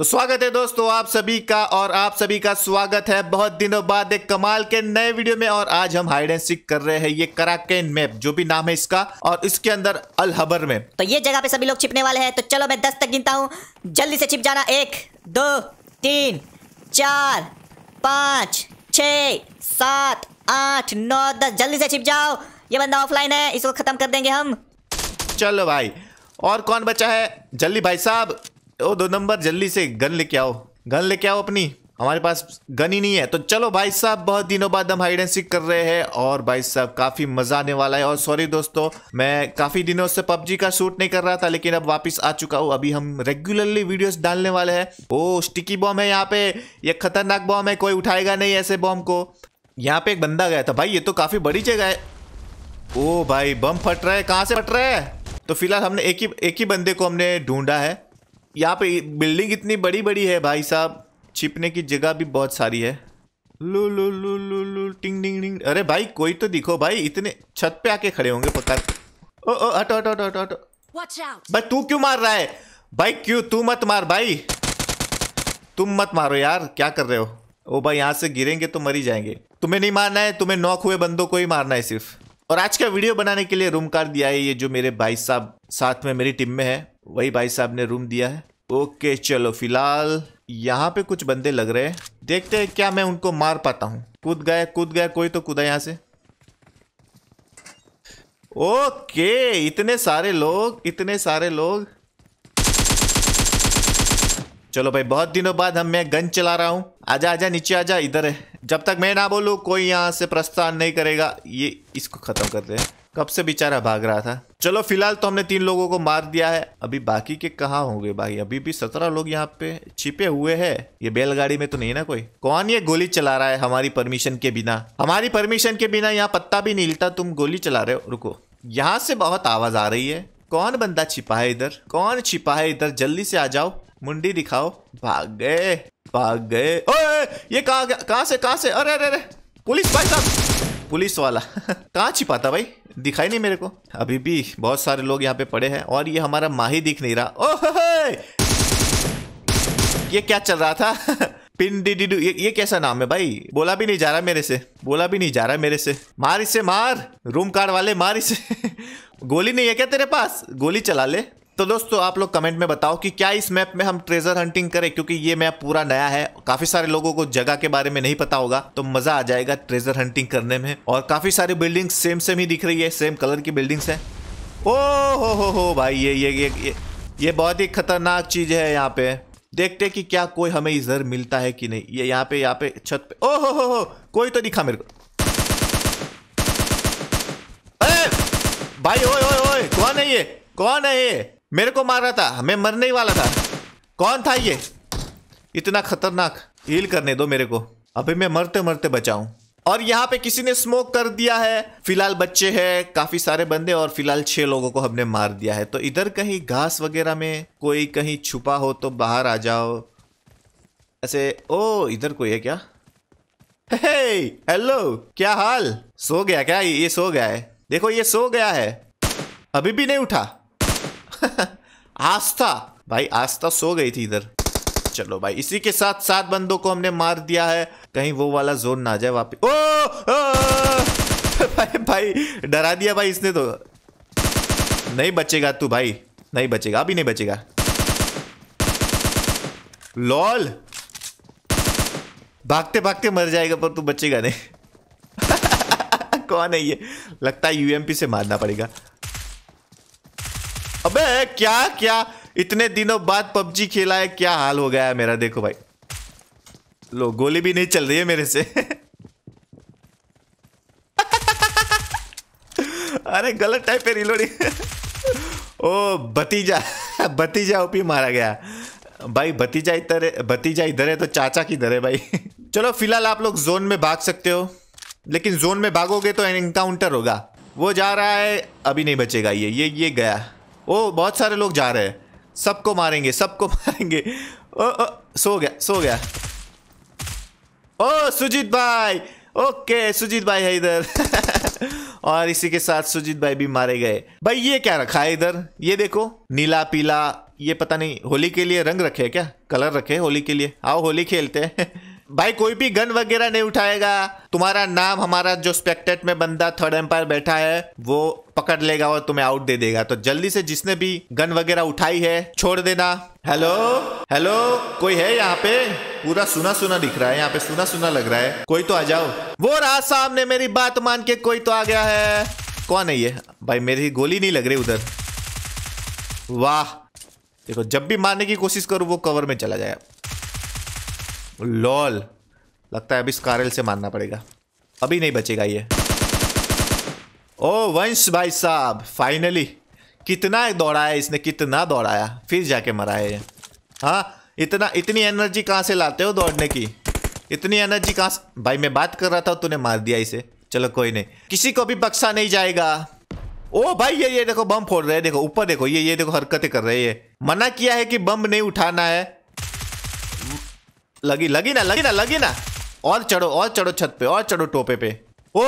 तो स्वागत है दोस्तों आप सभी का और आप सभी का स्वागत है बहुत दिनों बाद एक कमाल के नए वीडियो में और आज हम हाइड एंड सीख कर रहे हैं ये कराकेन मैप जो भी नाम है इसका और इसके अंदर अलहबर में तो ये जगह पे सभी लोग छिपने वाले हैं तो चलो मैं दस तक गिनता हूँ जल्दी से छिप जाना एक दो तीन चार पाँच छ सात आठ नौ दस जल्दी से छिप जाओ ये बंदा ऑफलाइन है इसको खत्म कर देंगे हम चलो भाई और कौन बचा है जल्दी भाई साहब ओ दो नंबर जल्दी से गन लेके आओ गन लेके आओ अपनी हमारे पास गन ही नहीं है तो चलो भाई साहब बहुत दिनों बाद हम हाइड एंड सीख कर रहे हैं और भाई साहब काफी मजा आने वाला है और सॉरी दोस्तों मैं काफी दिनों से पबजी का शूट नहीं कर रहा था लेकिन अब वापस आ चुका हूँ अभी हम रेगुलरली वीडियोस डालने वाले हैं ओ स्टिकी बॉम्ब है यहाँ पे ये खतरनाक बॉम्ब है कोई उठाएगा नहीं ऐसे बॉम्ब को यहाँ पे एक बंदा गया था भाई ये तो काफी बड़ी जगह है ओ भाई बम फट रहा है कहाँ से फट रहा है तो फिलहाल हमने एक ही एक ही बंदे को हमने ढूंढा है यहाँ पे बिल्डिंग इतनी बड़ी बड़ी है भाई साहब छिपने की जगह भी बहुत सारी है लू लू लू लू लू टिंग डिंग डिंग अरे भाई कोई तो दिखो भाई इतने छत पे आके खड़े होंगे पता ओ ओ हटो हटो हटो हटो भाई तू क्यों मार रहा है भाई क्यों तू मत मार भाई तुम मत मारो यार क्या कर रहे हो ओ भाई यहाँ से गिरेंगे तो मरी जाएंगे तुम्हें नहीं मारना है तुम्हें नॉक हुए बंदों को ही मारना है सिर्फ और आज का वीडियो बनाने के लिए रूम कार्ड दिया है ये जो मेरे भाई साहब साथ में मेरी टीम में है वही भाई साहब ने रूम दिया है ओके चलो फिलहाल यहाँ पे कुछ बंदे लग रहे हैं देखते हैं क्या मैं उनको मार पाता हूँ कूद गए कूद गए कोई तो कूदा यहाँ से ओके इतने सारे लोग इतने सारे लोग चलो भाई बहुत दिनों बाद हम मैं गन चला रहा हूँ आजा आजा नीचे आजा इधर है जब तक मैं ना बोलूँ कोई यहाँ से प्रस्थान नहीं करेगा ये इसको ख़त्म कर दे कब से बेचारा भाग रहा था चलो फिलहाल तो हमने तीन लोगों को मार दिया है अभी बाकी के कहा होंगे भाई अभी भी सत्रह लोग यहाँ पे छिपे हुए हैं ये बैलगाड़ी में तो नहीं ना कोई कौन ये गोली चला रहा है हमारी परमिशन के बिना हमारी परमिशन के बिना यहाँ पत्ता भी नहीं हिलता तुम गोली चला रहे हो रुको यहाँ से बहुत आवाज आ रही है कौन बंदा छिपा है इधर कौन छिपा है इधर जल्दी से आ जाओ मुंडी दिखाओ भाग गए भाग गए ओए ये गया कहा से कहा से अरे अरे अरे पुलिस भाई साहब पुलिस वाला कहाँ छिपा था भाई दिखाई नहीं मेरे को अभी भी बहुत सारे लोग यहाँ पे पड़े हैं और ये हमारा माही दिख नहीं रहा ओह ये क्या चल रहा था पिंडी डी ये, ये कैसा नाम है भाई बोला भी नहीं जा रहा मेरे से बोला भी नहीं जा रहा मेरे से मार इसे मार रूम कार्ड वाले मार इसे गोली नहीं है क्या तेरे पास गोली चला ले तो दोस्तों आप लोग कमेंट में बताओ कि क्या इस मैप में हम ट्रेजर हंटिंग करें क्योंकि ये मैप पूरा नया है काफी सारे लोगों को जगह के बारे में नहीं पता होगा तो मजा आ जाएगा ट्रेजर हंटिंग करने में और काफी सारी बिल्डिंग सेम सेम ही दिख रही है सेम कलर की बिल्डिंग्स है ओ हो हो हो भाई ये ये ये ये, ये बहुत ही खतरनाक चीज है यहाँ पे देखते कि क्या कोई हमें इधर मिलता है कि नहीं ये यहाँ पे यहाँ पे छत पे ओ हो हो हो कोई तो दिखा मेरे को भाई ओए ओए ओए कौन है ये कौन है ये मेरे को मार रहा था मैं मरने ही वाला था कौन था ये इतना खतरनाक हील करने दो मेरे को अभी मैं मरते मरते बचाऊ और यहाँ पे किसी ने स्मोक कर दिया है फिलहाल बच्चे हैं काफी सारे बंदे और फिलहाल छह लोगों को हमने मार दिया है तो इधर कहीं घास वगैरह में कोई कहीं छुपा हो तो बाहर आ जाओ ऐसे ओ इधर कोई है क्या हेलो क्या हाल सो गया क्या ये सो गया है देखो ये सो गया है अभी भी नहीं उठा आस्था भाई आस्था सो गई थी इधर चलो भाई इसी के साथ सात बंदों को हमने मार दिया है कहीं वो वाला जोन ना जाए वापस ओ, ओ भाई भाई डरा दिया भाई इसने तो नहीं बचेगा तू भाई नहीं बचेगा अभी नहीं बचेगा लॉल भागते भागते मर जाएगा पर तू बचेगा नहीं कौन है ये लगता है यूएमपी से मारना पड़ेगा क्या क्या इतने दिनों बाद पबजी खेला है क्या हाल हो गया है मेरा देखो भाई लो गोली भी नहीं चल रही है मेरे से अरे गलत टाइप पे रिलोडी ओ भतीजा भतीजा ओपी मारा गया भाई भतीजा इधर भतीजा इधर है तो चाचा किधर है भाई चलो फिलहाल आप लोग जोन में भाग सकते हो लेकिन जोन में भागोगे तो एनकाउंटर होगा वो जा रहा है अभी नहीं बचेगा ये ये ये गया ओ बहुत सारे लोग जा रहे हैं सबको मारेंगे सबको मारेंगे ओ, ओ सो गया सो गया ओ सुजीत भाई ओके सुजीत भाई है इधर और इसी के साथ सुजीत भाई भी मारे गए भाई ये क्या रखा है इधर ये देखो नीला पीला ये पता नहीं होली के लिए रंग रखे है क्या कलर रखे होली के लिए आओ होली खेलते हैं भाई कोई भी गन वगैरह नहीं उठाएगा तुम्हारा नाम हमारा जो स्पेक्टेट में बंदा थर्ड एम्पायर बैठा है वो पकड़ लेगा और तुम्हें आउट दे देगा तो जल्दी से जिसने भी गन वगैरह उठाई है छोड़ देना हेलो हेलो कोई है यहाँ पे पूरा सुना सुना दिख रहा है यहाँ पे सुना सुना लग रहा है कोई तो आ जाओ वो रहा सामने मेरी बात मान के कोई तो आ गया है कौन है ये भाई मेरी गोली नहीं लग रही उधर वाह देखो जब भी मारने की कोशिश करो वो कवर में चला जाएगा लॉल लगता है अभी इस स्कारल से मारना पड़ेगा अभी नहीं बचेगा ये ओ वंश भाई साहब फाइनली कितना दौड़ाया इसने कितना दौड़ाया फिर जाके मरा है ये हाँ इतना इतनी एनर्जी कहाँ से लाते हो दौड़ने की इतनी एनर्जी कहाँ से भाई मैं बात कर रहा था तूने मार दिया इसे चलो कोई नहीं किसी को भी बक्सा नहीं जाएगा ओ भाई ये ये देखो बम फोड़ रहे हैं देखो ऊपर देखो ये ये देखो हरकतें कर रहे हैं मना किया है कि बम नहीं उठाना है लगी लगी ना लगी ना लगी ना और चढ़ो और चढ़ो छत पे और चढ़ो टोपे पे ओ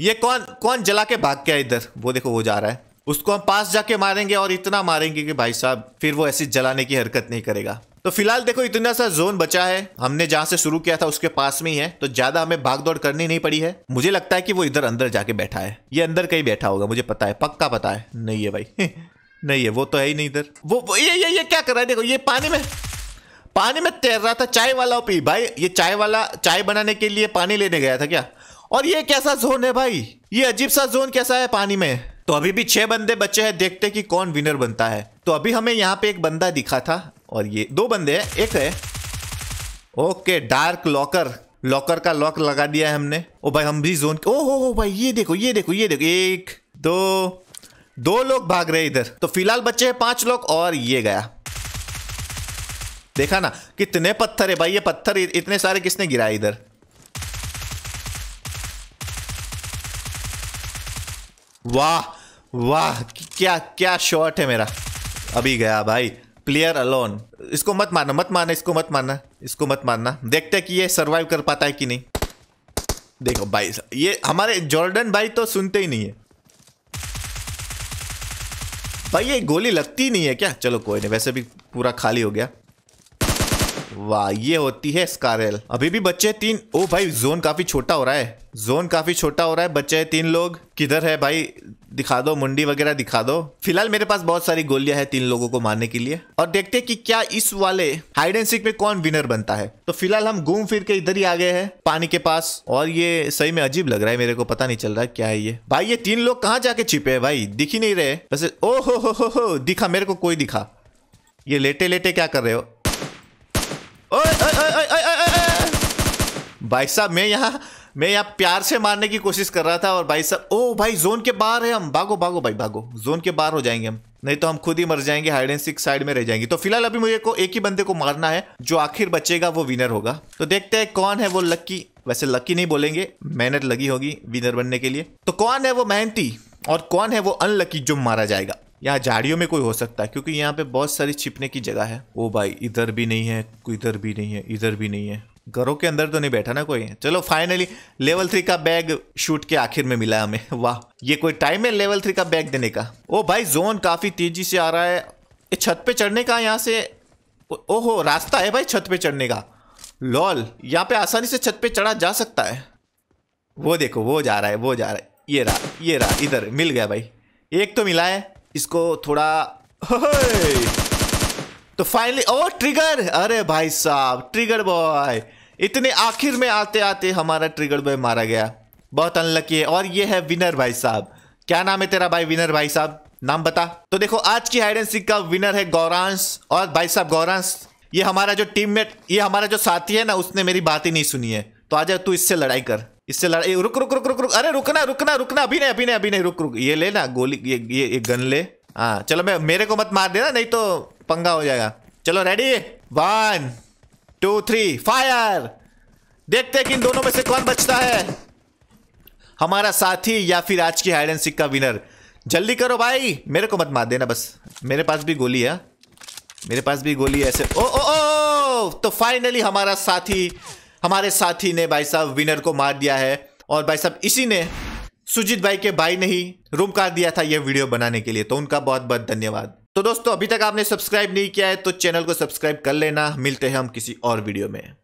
ये कौन कौन जला के भाग गया इधर वो देखो वो जा रहा है उसको हम पास जाके मारेंगे और इतना मारेंगे कि भाई साहब फिर वो ऐसी जलाने की हरकत नहीं करेगा तो फिलहाल देखो इतना सा जोन बचा है हमने जहां से शुरू किया था उसके पास में ही है तो ज्यादा हमें भाग दौड़ करनी नहीं पड़ी है मुझे लगता है कि वो इधर अंदर जाके बैठा है ये अंदर कहीं बैठा होगा मुझे पता है पक्का पता है नहीं है भाई नहीं है वो तो है ही नहीं इधर वो, वो ये ये ये क्या कर रहा है देखो ये पानी में पानी में तैर रहा था चाय वाला पी भाई ये चाय वाला चाय बनाने के लिए पानी लेने गया था क्या और ये कैसा जोन है भाई ये अजीब सा जोन कैसा है पानी में तो अभी भी छह बंदे बच्चे हैं देखते कि कौन विनर बनता है तो अभी हमें यहाँ पे एक बंदा दिखा था और ये दो बंदे हैं एक है ओके डार्क लॉकर लॉकर का लॉक लगा दिया है हमने ओ भाई हम भी जोन ओ हो हो भाई ये देखो ये देखो ये देखो एक दो दो लोग भाग रहे इधर तो फिलहाल बच्चे हैं पांच लोग और ये गया देखा ना कितने पत्थर है भाई ये पत्थर इतने सारे किसने गिरा इधर वाह वाह क्या क्या शॉट है मेरा अभी गया भाई प्लेयर अलोन इसको मत मारना मत मारना इसको मत मारना इसको मत मारना देखते हैं कि ये सरवाइव कर पाता है कि नहीं देखो भाई ये हमारे जॉर्डन भाई तो सुनते ही नहीं है भाई ये गोली लगती नहीं है क्या चलो कोई नहीं वैसे भी पूरा खाली हो गया वाह ये होती है स्कारेल अभी भी बच्चे तीन ओ भाई जोन काफी छोटा हो रहा है जोन काफी छोटा हो रहा है बच्चे तीन लोग किधर है भाई दिखा दो मुंडी वगैरह दिखा दो फिलहाल मेरे पास बहुत सारी गोलियां हैं तीन लोगों को मारने के लिए और देखते हैं कि क्या इस वाले हाइड एंड सीक में कौन विनर बनता है तो फिलहाल हम घूम फिर के इधर ही आ गए हैं पानी के पास और ये सही में अजीब लग रहा है मेरे को पता नहीं चल रहा क्या है ये भाई ये तीन लोग कहाँ जाके छिपे है भाई दिख ही नहीं रहे वैसे ओ हो हो हो दिखा मेरे को कोई दिखा ये लेटे लेटे क्या कर रहे हो भाई साहब मैं यहाँ मैं यहाँ प्यार से मारने की कोशिश कर रहा था और भाई साहब ओ भाई जोन के बाहर है हम भागो भागो भाई भागो जोन के बाहर हो जाएंगे हम नहीं तो हम खुद ही मर जाएंगे हाइड एंड सिक्स साइड में रह जाएंगे तो फिलहाल अभी मुझे को एक ही बंदे को मारना है जो आखिर बचेगा वो विनर होगा तो देखते हैं कौन है वो लक्की वैसे लक्की नहीं बोलेंगे मेहनत लगी होगी विनर बनने के लिए तो कौन है वो मेहनती और कौन है वो अनलकी जो मारा जाएगा यहाँ झाड़ियों में कोई हो सकता है क्योंकि यहाँ पे बहुत सारी छिपने की जगह है ओ भाई इधर भी नहीं है इधर भी नहीं है इधर भी नहीं है घरों के अंदर तो नहीं बैठा ना कोई चलो फाइनली लेवल थ्री का बैग शूट के आखिर में मिला हमें वाह ये कोई टाइम है लेवल थ्री का बैग देने का ओ भाई जोन काफी तेजी से आ रहा है ये छत पे चढ़ने का यहाँ से ओहो रास्ता है भाई छत पे चढ़ने का लॉल यहाँ पे आसानी से छत पे चढ़ा जा सकता है वो देखो वो जा रहा है वो जा रहा है ये रहा ये रहा इधर मिल गया भाई एक तो मिला है इसको थोड़ा तो फाइनली ओ ट्रिगर अरे भाई साहब ट्रिगर बॉय इतने आखिर में आते आते हमारा ट्रिगर बॉय मारा गया बहुत अनलकी है और ये है विनर भाई साहब क्या नाम है तेरा भाई विनर भाई साहब नाम बता तो देखो आज की हाइड एंड सीख का विनर है गौरांश और भाई साहब गौरांश ये हमारा जो टीममेट ये हमारा जो साथी है ना उसने मेरी बात ही नहीं सुनी है तो आजा तू इससे लड़ाई कर इससे लड़ा ये रुक रुक रुक रुक रुक अरे रुकना रुकना रुकना अभी नहीं अभी नहीं अभी नहीं रुक रुक ये ले ना गोली ये ये, एक गन ले हाँ चलो मैं मेरे को मत मार देना नहीं तो पंगा हो जाएगा चलो ready one two three fire देखते हैं कि इन दोनों में से कौन बचता है हमारा साथी या फिर आज की हाइड एंड सिक का विनर जल्दी करो भाई मेरे को मत मार देना बस मेरे पास भी गोली है मेरे पास भी गोली है ऐसे ओ ओ ओ तो फाइनली हमारा साथी हमारे साथी ने भाई साहब विनर को मार दिया है और भाई साहब इसी ने सुजीत भाई के भाई ने ही रूम कार दिया था यह वीडियो बनाने के लिए तो उनका बहुत बहुत धन्यवाद तो दोस्तों अभी तक आपने सब्सक्राइब नहीं किया है तो चैनल को सब्सक्राइब कर लेना मिलते हैं हम किसी और वीडियो में